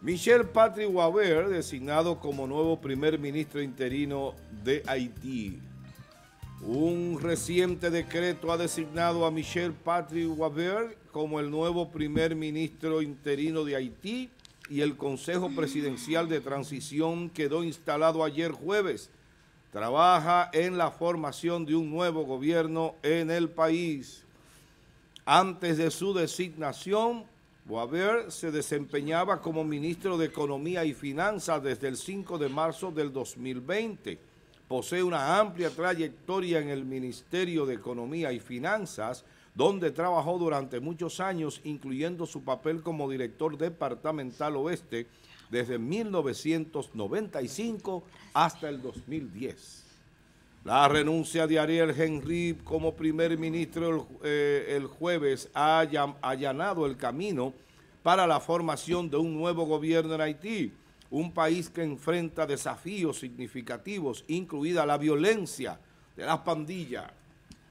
Michel Patrick Waver, designado como nuevo primer ministro interino de Haití. Un reciente decreto ha designado a Michel Patrick Waver como el nuevo primer ministro interino de Haití y el Consejo Presidencial de Transición quedó instalado ayer jueves. Trabaja en la formación de un nuevo gobierno en el país. Antes de su designación, Boaver se desempeñaba como ministro de Economía y Finanzas desde el 5 de marzo del 2020. Posee una amplia trayectoria en el Ministerio de Economía y Finanzas, donde trabajó durante muchos años, incluyendo su papel como director departamental oeste desde 1995 hasta el 2010. La renuncia de Ariel Henry como primer ministro el, eh, el jueves ha allanado el camino para la formación de un nuevo gobierno en Haití, un país que enfrenta desafíos significativos, incluida la violencia de las pandillas.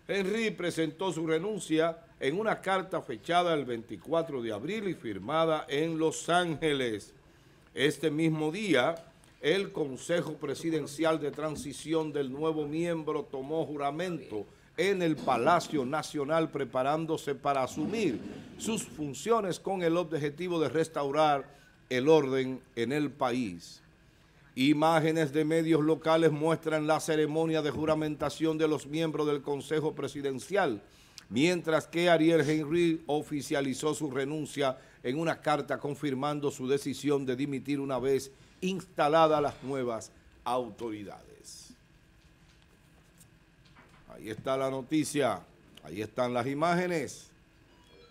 Henry presentó su renuncia en una carta fechada el 24 de abril y firmada en Los Ángeles. Este mismo día, el Consejo Presidencial de Transición del nuevo miembro tomó juramento en el Palacio Nacional preparándose para asumir sus funciones con el objetivo de restaurar el orden en el país. Imágenes de medios locales muestran la ceremonia de juramentación de los miembros del Consejo Presidencial, mientras que Ariel Henry oficializó su renuncia en una carta confirmando su decisión de dimitir una vez instaladas las nuevas autoridades. Ahí está la noticia, ahí están las imágenes.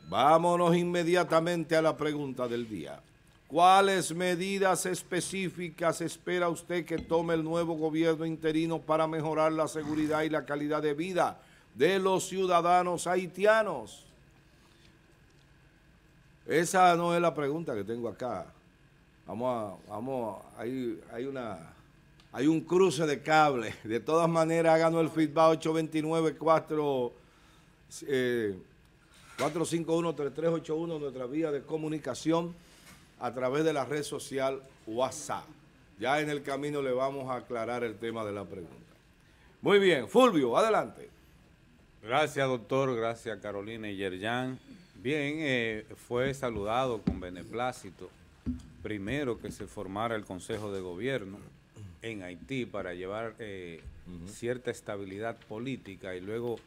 Vámonos inmediatamente a la pregunta del día. ¿Cuáles medidas específicas espera usted que tome el nuevo gobierno interino para mejorar la seguridad y la calidad de vida de los ciudadanos haitianos? Esa no es la pregunta que tengo acá. Vamos a, vamos, hay, hay una hay un cruce de cables. De todas maneras, háganos el feedback 829 451-3381, eh, nuestra vía de comunicación a través de la red social WhatsApp. Ya en el camino le vamos a aclarar el tema de la pregunta. Muy bien, Fulvio, adelante. Gracias, doctor. Gracias, Carolina y Yerjan. Bien, eh, fue saludado con beneplácito primero que se formara el Consejo de Gobierno en Haití para llevar eh, cierta estabilidad política y luego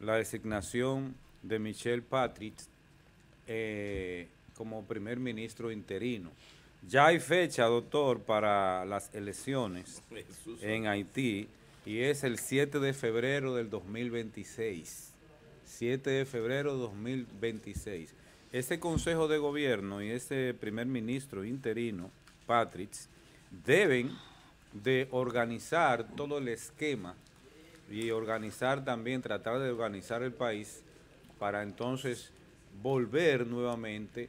la designación de Michel Patrick eh, como primer ministro interino. Ya hay fecha, doctor, para las elecciones en Haití y es el 7 de febrero del 2026. 7 de febrero del 2026. Ese Consejo de Gobierno y ese primer ministro interino, Patrick, deben de organizar todo el esquema y organizar también, tratar de organizar el país para entonces volver nuevamente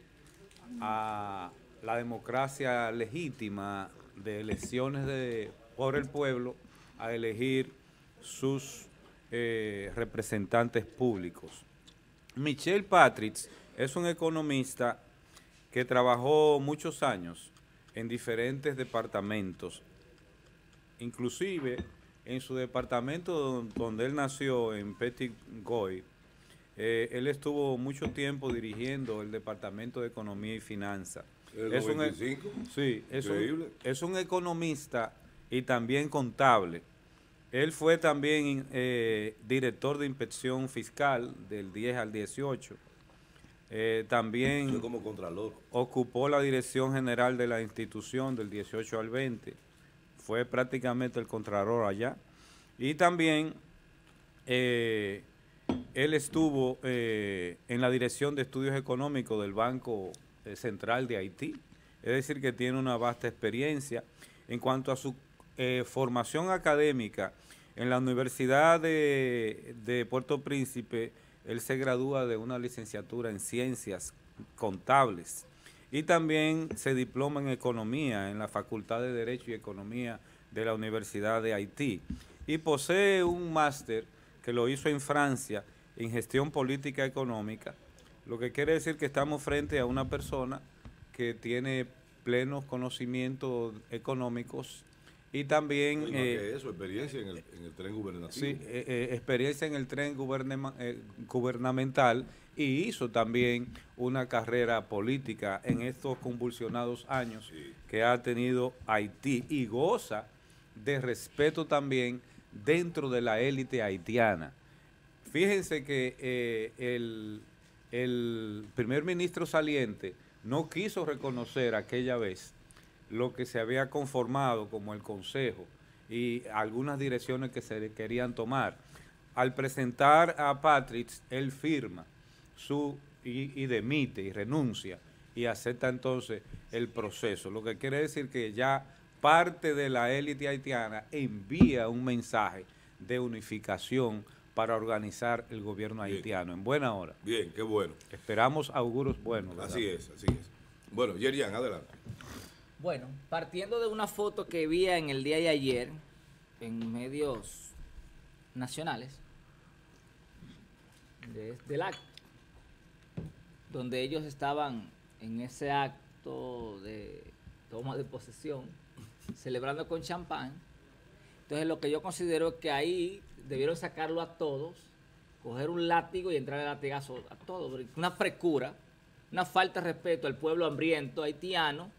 a la democracia legítima de elecciones de, por el pueblo a elegir sus eh, representantes públicos. Michelle Patrick es un economista que trabajó muchos años en diferentes departamentos inclusive en su departamento donde él nació, en Petit Goy, eh, él estuvo mucho tiempo dirigiendo el Departamento de Economía y Finanzas. Es un, e- sí, es economista y también contable. Él fue también eh, director de inspección fiscal del 10 al 18. Eh, también ocupó la dirección general de la institución del 18 al 20 fue prácticamente el contralor allá. Y también eh, él estuvo eh, en la dirección de estudios económicos del Banco eh, Central de Haití, es decir, que tiene una vasta experiencia. En cuanto a su formación académica, en la Universidad de Puerto Príncipe, él se gradúa de una licenciatura en ciencias contables y también se diploma en economía en la Facultad de Derecho y Economía de la Universidad de Haití y posee un máster que lo hizo en Francia en gestión política económica, lo que quiere decir que estamos frente a una persona que tiene plenos conocimientos económicos y también... Eh, eso, experiencia en el, tren gubernamental. Sí, eh, eh, experiencia en el tren gubernamental y hizo también una carrera política en estos convulsionados años que ha tenido Haití y goza de respeto también dentro de la élite haitiana. Fíjense que el primer ministro saliente no quiso reconocer aquella vez lo que se había conformado como el Consejo y algunas direcciones que se querían tomar. Al presentar a Patrick, él firma su y, demite y renuncia y acepta entonces el proceso, lo que quiere decir que ya parte de la élite haitiana envía un mensaje de unificación para organizar el gobierno haitiano. En buena hora. Bien, qué bueno. Esperamos auguros buenos. Así es, así es. Bueno, Yerian, adelante. Bueno, partiendo de una foto que vi en el día de ayer en medios nacionales del acto, donde ellos estaban en ese acto de toma de posesión, celebrando con champán. Entonces lo que yo considero es que ahí debieron sacarlo a todos, coger un látigo y entrar el latigazo a todos. Una precura, una falta de respeto al pueblo hambriento haitiano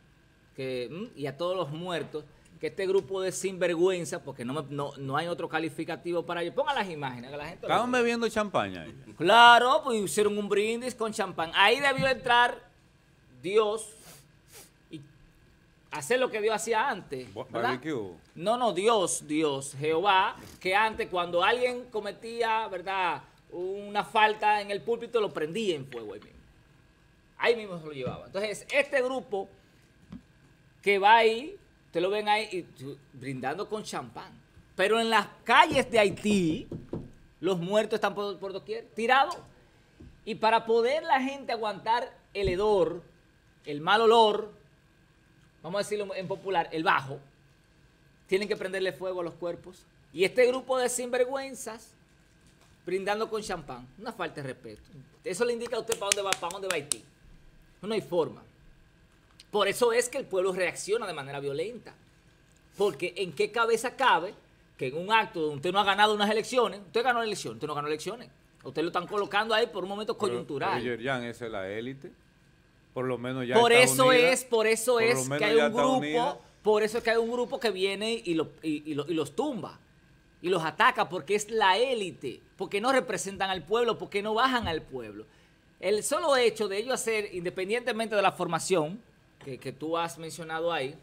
Mm, y a todos los muertos, que este grupo de sinvergüenza, porque no, no, no, hay otro calificativo para ellos. Pongan las imágenes. Que la gente Estaban bebiendo champaña. Ahí. Claro, pues hicieron un brindis con champán. Ahí debió entrar Dios y hacer lo que Dios hacía antes. No, no, Dios, Dios, Jehová, que antes cuando alguien cometía, ¿verdad? Una falta en el púlpito, lo prendía en fuego ahí mismo. Ahí mismo se lo llevaba. Entonces, este grupo que va ahí, te lo ven ahí brindando con champán. Pero en las calles de Haití, los muertos están por, doquier, tirados. Y para poder la gente aguantar el hedor, el mal olor, vamos a decirlo en popular, el bajo, tienen que prenderle fuego a los cuerpos. Y este grupo de sinvergüenzas brindando con champán, una falta de respeto. Eso le indica a usted para dónde va, para dónde va Haití. No hay forma. Por eso es que el pueblo reacciona de manera violenta. Porque ¿en qué cabeza cabe que en un acto donde usted no ha ganado unas elecciones, usted ganó elección, usted no ganó elecciones? Usted lo están colocando ahí por un momento coyuntural. Pero, es la élite. Por lo menos ya Por eso es, por eso es que hay un grupo, por eso es que hay un grupo que viene y, y los tumba y los ataca porque es la élite, porque no representan al pueblo, porque no bajan al pueblo. El solo hecho de ellos hacer, independientemente de la formación, que, tú has mencionado ahí,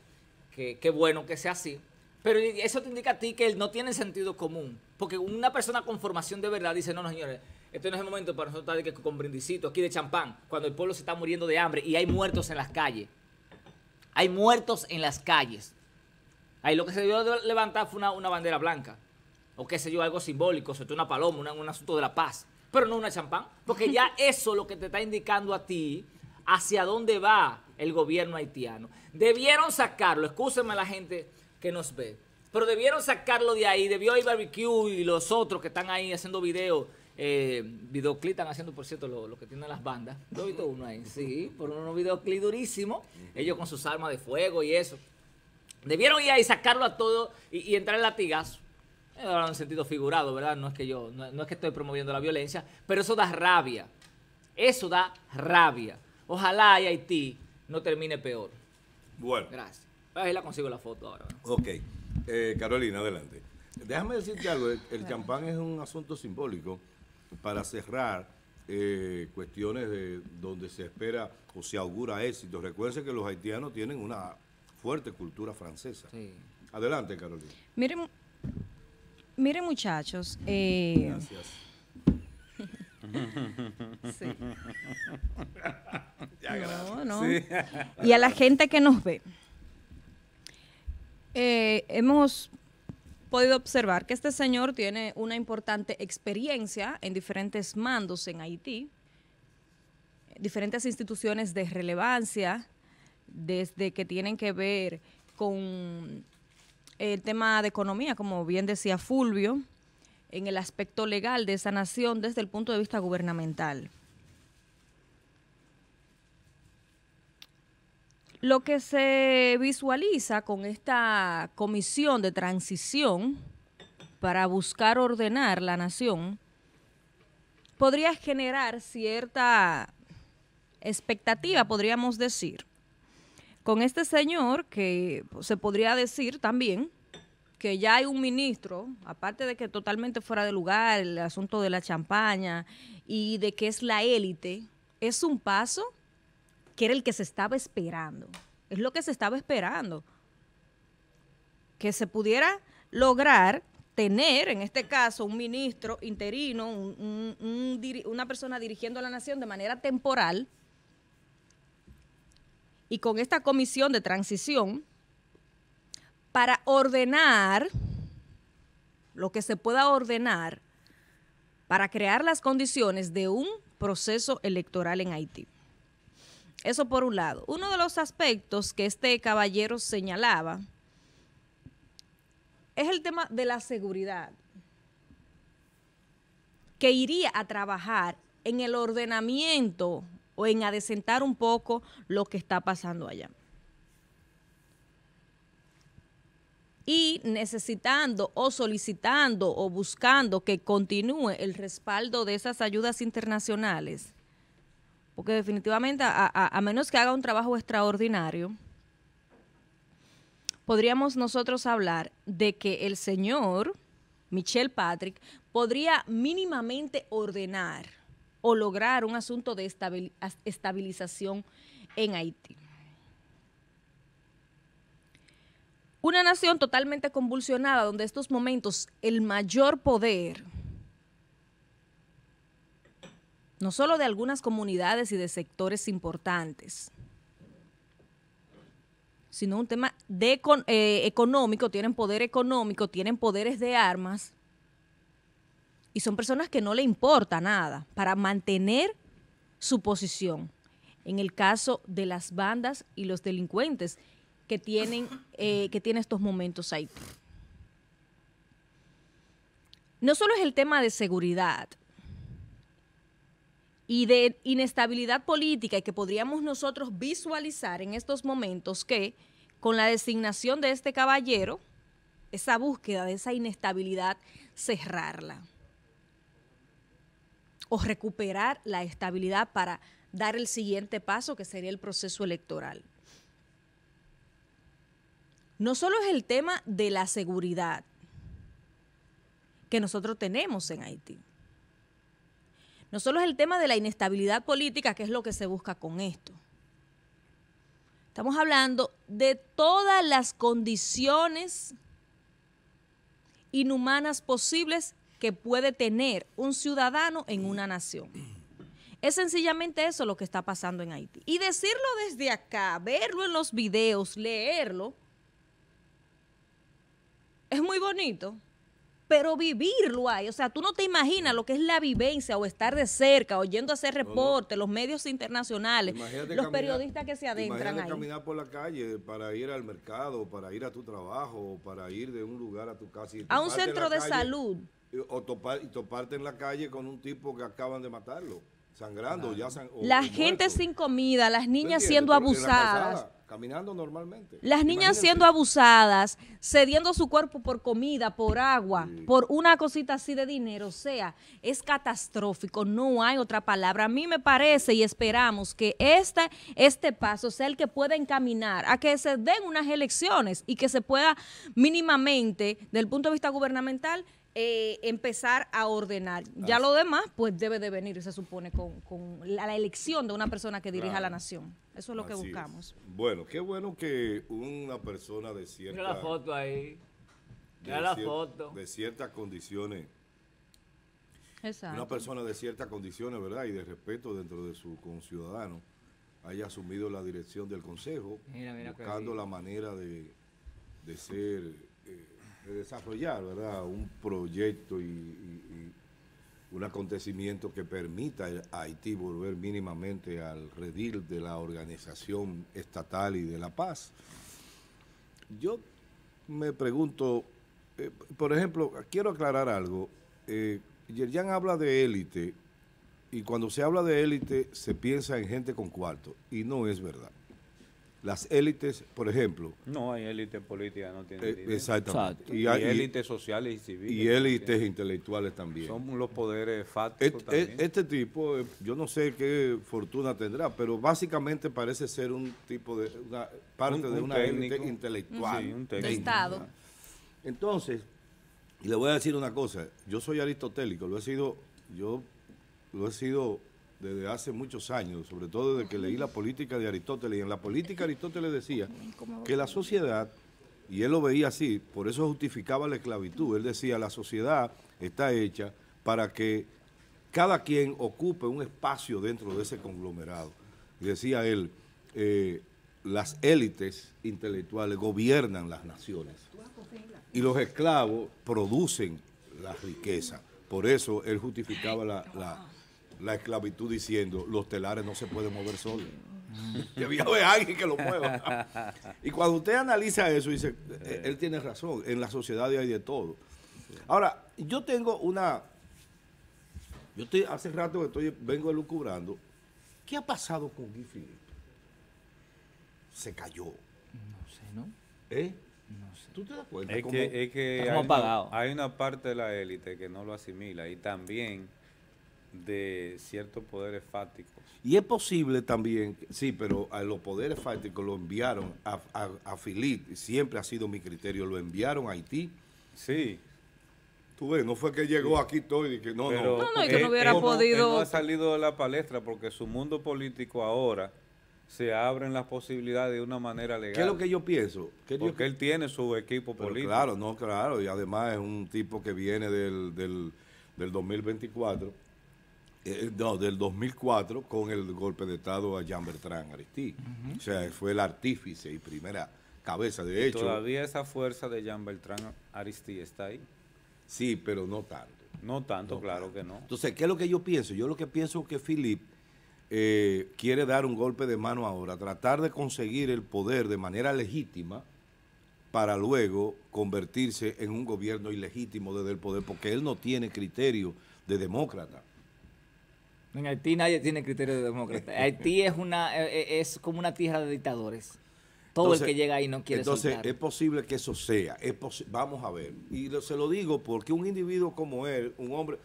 que qué bueno que sea así, pero eso te indica a ti que él no tiene sentido común, porque una persona con formación de verdad dice, no, no, señores, este no es el momento para nosotros que con brindicitos aquí de champán, cuando el pueblo se está muriendo de hambre y hay muertos en las calles. Hay muertos en las calles. Ahí lo que se dio levantar fue una, bandera blanca, o qué sé yo, algo simbólico, sobre una paloma, un asunto de la paz, pero no una champán, porque ya eso lo que te está indicando a ti hacia dónde va el gobierno haitiano. Debieron sacarlo, escúsenme a la gente que nos ve, pero debieron sacarlo de ahí, debió ir Barbecue y los otros que están ahí haciendo videos, eh, videoclip están haciendo, por cierto, lo, que tienen las bandas. Yo he visto uno ahí, sí, por unos videoclip durísimo, ellos con sus armas de fuego y eso. Debieron ir ahí, sacarlo a todo y, entrar en latigazo. Eh, ahora en sentido figurado, ¿verdad? No es que yo, no, es que estoy promoviendo la violencia, pero eso da rabia. Eso da rabia. Ojalá y Haití no termine peor. Bueno. Gracias. Ahí la consigo la foto ahora. Ok. Eh, Carolina, adelante. Déjame decirte algo. El, champán es un asunto simbólico para cerrar eh, cuestiones de donde se espera o se augura éxito. Recuerden que los haitianos tienen una fuerte cultura francesa. Sí. Adelante, Carolina. Miren, miren muchachos. Eh, Gracias Y a la gente que nos ve, eh, hemos podido observar que este señor tiene una importante experiencia en diferentes mandos en Haití, diferentes instituciones de relevancia, desde que tienen que ver con el tema de economía, como bien decía Fulvio, en el aspecto legal de esa nación desde el punto de vista gubernamental. Lo que se visualiza con esta comisión de transición para buscar ordenar la nación podría generar cierta expectativa, podríamos decir, con este señor que se podría decir también que ya hay un ministro, aparte de que totalmente fuera de lugar el asunto de la champaña y de que es la élite, es un paso que era el que se estaba esperando. Es lo que se estaba esperando. Que se pudiera lograr tener, en este caso, un ministro interino, una persona dirigiendo a la nación de manera temporal, y con esta comisión de transición, para ordenar lo que se pueda ordenar para crear las condiciones de un proceso electoral en Haití. Eso por un lado. Uno de los aspectos que este caballero señalaba es el tema de la seguridad, que iría a trabajar en el ordenamiento o en adecentar un poco lo que está pasando allá. y necesitando o solicitando o buscando que continúe el respaldo de esas ayudas internacionales, porque definitivamente a, menos que haga un trabajo extraordinario, podríamos nosotros hablar de que el señor Michelle Patrick podría mínimamente ordenar o lograr un asunto de estabilización en Haití. Una nación totalmente convulsionada, donde estos momentos el mayor poder, no solo de algunas comunidades y de sectores importantes, sino un tema de, eh, económico, tienen poder económico, tienen poderes de armas, y son personas que no le importa nada para mantener su posición. En el caso de las bandas y los delincuentes que tienen eh, que tiene estos momentos ahí. No solo es el tema de seguridad y de inestabilidad política y que podríamos nosotros visualizar en estos momentos que con la designación de este caballero, esa búsqueda de esa inestabilidad, cerrarla o recuperar la estabilidad para dar el siguiente paso que sería el proceso electoral no solo es el tema de la seguridad que nosotros tenemos en Haití, no solo es el tema de la inestabilidad política, que es lo que se busca con esto. Estamos hablando de todas las condiciones inhumanas posibles que puede tener un ciudadano en una nación. Es sencillamente eso lo que está pasando en Haití. Y decirlo desde acá, verlo en los videos, leerlo, es muy bonito, pero vivirlo hay. o sea, tú no te imaginas lo que es la vivencia o estar de cerca, oyendo hacer reporte, los medios internacionales, los periodistas que se adentran ahí. caminar por la calle para ir al mercado, para ir a tu trabajo, para ir de un lugar a tu casa. a un centro de salud. O toparte en la calle con un tipo que acaban de matarlo, sangrando. ya La gente sin comida, las niñas siendo abusadas caminando normalmente. Las niñas siendo abusadas, cediendo su cuerpo por comida, por agua, por una cosita así de dinero. O sea, es catastrófico, no hay otra palabra. A mí me parece y esperamos que este, este paso sea el que pueda encaminar a que se den unas elecciones y que se pueda mínimamente, del punto de vista gubernamental, eh, empezar a ordenar. Ya lo demás, pues debe de venir, se supone, con, la, elección de una persona que dirija la nación. Eso es lo que buscamos. Bueno, qué bueno que una persona de cierta... Mira la foto ahí. foto. De ciertas condiciones. Exacto. Una persona de ciertas condiciones, ¿verdad? Y de respeto dentro de su conciudadano haya asumido la dirección del consejo, buscando la manera de, ser eh, desarrollar ¿verdad? un proyecto y, un acontecimiento que permita a Haití volver mínimamente al redil de la organización estatal y de la paz. Yo me pregunto, eh, por ejemplo, quiero aclarar algo. Eh, habla de élite y cuando se habla de élite se piensa en gente con cuarto y no es verdad las élites, por ejemplo. No hay élite política, no tiene eh, Exactamente. Y, hay, élites sociales y civiles. Y élites intelectuales también. Son los poderes fácticos este, también. Eh, este tipo, eh, yo no sé qué fortuna tendrá, pero básicamente parece ser un tipo de, parte de una élite intelectual. Sí, un técnico, Estado. Entonces, le voy a decir una cosa. Yo soy aristotélico, lo he sido, yo lo he sido desde hace muchos años, sobre todo desde que leí la política de Aristóteles. Y en la política Aristóteles decía que la sociedad, y él lo veía así, por eso justificaba la esclavitud. Él decía, la sociedad está hecha para que cada quien ocupe un espacio dentro de ese conglomerado. Y decía él, eh, las élites intelectuales gobiernan las naciones y los esclavos producen la riqueza. Por eso él justificaba la la esclavitud diciendo, los telares no se pueden mover solos. Debía haber alguien que lo mueva. y cuando usted analiza eso, dice, eh, él tiene razón, en la sociedad hay de todo. Ahora, yo tengo una... Yo estoy, hace rato que estoy, vengo elucubrando. ¿Qué ha pasado con Guy Filipe? Se cayó. No sé, ¿no? ¿Eh? No sé. ¿Tú te das cuenta? Es que, hay una parte de la élite que no lo asimila y también de ciertos poderes fáticos Y es posible también, sí, pero a los poderes fácticos lo enviaron a, a, a siempre ha sido mi criterio, lo enviaron a Haití. Sí. Tú ves, no fue que llegó aquí todo y que no, no. No, que no hubiera podido. no ha salido de la palestra porque su mundo político ahora se abren las posibilidades de una manera legal. ¿Qué es lo que yo pienso? porque él tiene su equipo político. Claro, no, claro, y además es un tipo que viene del, del, del 2024 eh, eh, no, del 2004 con el golpe de Estado a Jean Bertrand Aristide. O sea, fue el artífice y primera cabeza, de hecho. Todavía esa fuerza de Jean Bertrand Aristide está ahí. Sí, pero no tanto. No tanto, claro que no. Entonces, ¿qué es lo que yo pienso? Yo lo que pienso es que Philippe eh, quiere dar un golpe de mano ahora, tratar de conseguir el poder de manera legítima para luego convertirse en un gobierno ilegítimo desde el poder, porque él no tiene criterio de demócrata. En Haití nadie tiene criterio de democracia. Haití es, una, eh, eh, es como una tierra de dictadores. Todo el que llega ahí no quiere Entonces, es posible que eso sea. vamos a ver. Y se lo digo porque un individuo como él, un hombre...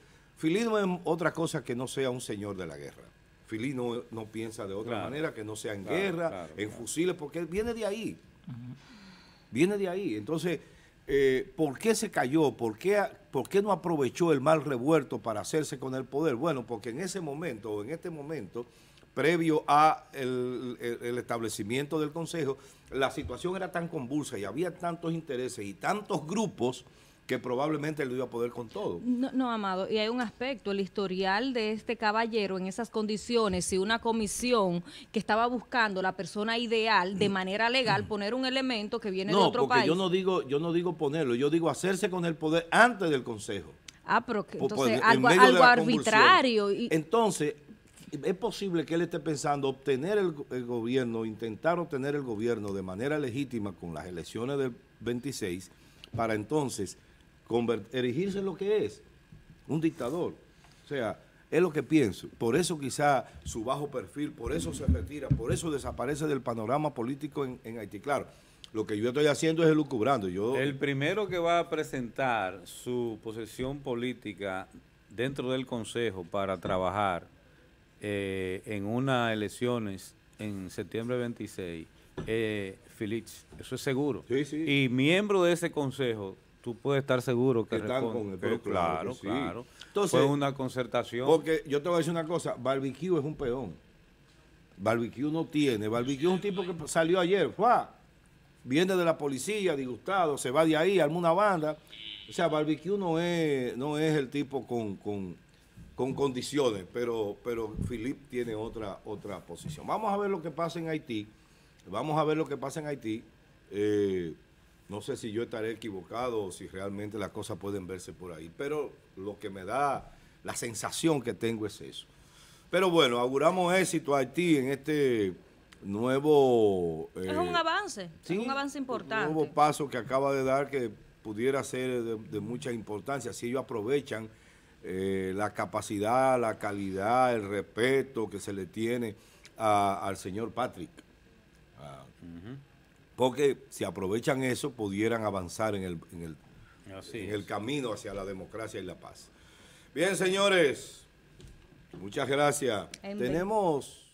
no es otra cosa que no sea un señor de la guerra. Filino no piensa de otra manera que no sea en guerra, en fusiles, porque él viene de ahí. Viene de ahí. Entonces eh, ¿por qué se cayó? ¿Por qué, no aprovechó el mal revuelto para hacerse con el poder? Bueno, porque en ese momento, o en este momento, previo a el, establecimiento del Consejo, la situación era tan convulsa y había tantos intereses y tantos grupos que probablemente él iba a poder con todo. No, no, Amado, y hay un aspecto, el historial de este caballero en esas condiciones, si una comisión que estaba buscando la persona ideal de manera legal, mm. poner un elemento que viene de otro país. Yo no, digo, yo no digo ponerlo, yo digo hacerse con el poder antes del Consejo. Ah, pero que, pues, entonces algo, arbitrario. Y... Entonces, es posible que él esté pensando obtener el, gobierno, intentar obtener el gobierno de manera legítima con las elecciones del 26, para entonces erigirse en lo que es, un dictador. O sea, es lo que pienso. Por eso quizá su bajo perfil, por eso se retira, por eso desaparece del panorama político en, Haití. Claro, lo que yo estoy haciendo es elucubrando. Yo... El primero que va a presentar su posición política dentro del Consejo para trabajar eh, en unas elecciones en septiembre 26, eh, eso es seguro. Sí, sí. Y miembro de ese Consejo tú puedes estar seguro que, están claro, claro. fue una concertación. Porque yo te voy a decir una cosa, Barbecue es un peón. Barbecue no tiene, Barbecue es un tipo que salió ayer, fue viene de la policía, disgustado, se va de ahí, arma una banda. O sea, Barbecue no es, no es el tipo con, condiciones, pero, pero Philip tiene otra, otra posición. Vamos a ver lo que pasa en Haití. Vamos a ver lo que pasa en Haití. Eh, no sé si yo estaré equivocado o si realmente las cosas pueden verse por ahí, pero lo que me da la sensación que tengo es eso. Pero bueno, auguramos éxito a Haití en este nuevo... Eh, es un avance, es un avance importante. Un nuevo paso que acaba de dar que pudiera ser de, mucha importancia si ellos aprovechan eh, la capacidad, la calidad, el respeto que se le tiene al señor Patrick. Ah, porque si aprovechan eso pudieran avanzar en el, en el, camino hacia la democracia y la paz. Bien, señores, muchas gracias. Tenemos...